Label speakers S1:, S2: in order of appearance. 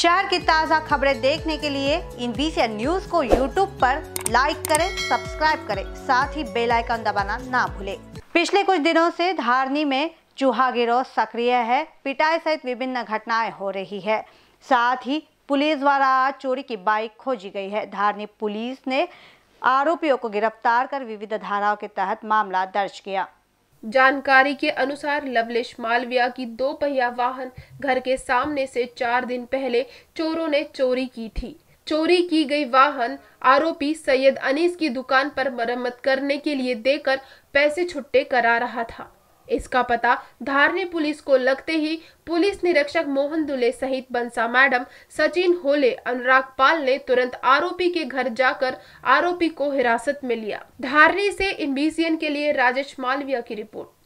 S1: शहर की ताज़ा खबरें देखने के लिए इन बीसी न्यूज को यूट्यूब पर लाइक करें सब्सक्राइब करें साथ ही बेल आइकन दबाना ना भूलें पिछले कुछ दिनों से धारनी में चूहा गिरोह सक्रिय है पिटाई सहित विभिन्न घटनाएं हो रही है साथ ही पुलिस द्वारा आज चोरी की बाइक खोजी गई है धारनी पुलिस ने आरोपियों को गिरफ्तार कर विविध धाराओं के तहत मामला दर्ज किया जानकारी के
S2: अनुसार लवलेश मालविया की दो पहिया वाहन घर के सामने से चार दिन पहले चोरों ने चोरी की थी चोरी की गई वाहन आरोपी सैयद अनीस की दुकान पर मरम्मत करने के लिए देकर पैसे छुट्टे करा रहा था इसका पता धारनी पुलिस को लगते ही पुलिस निरीक्षक मोहन दुले सहित बंसा मैडम सचिन होले अनुराग पाल ने तुरंत आरोपी के घर जाकर आरोपी को हिरासत में लिया धारनी से इम्बीजियन के लिए राजेश मालविया की रिपोर्ट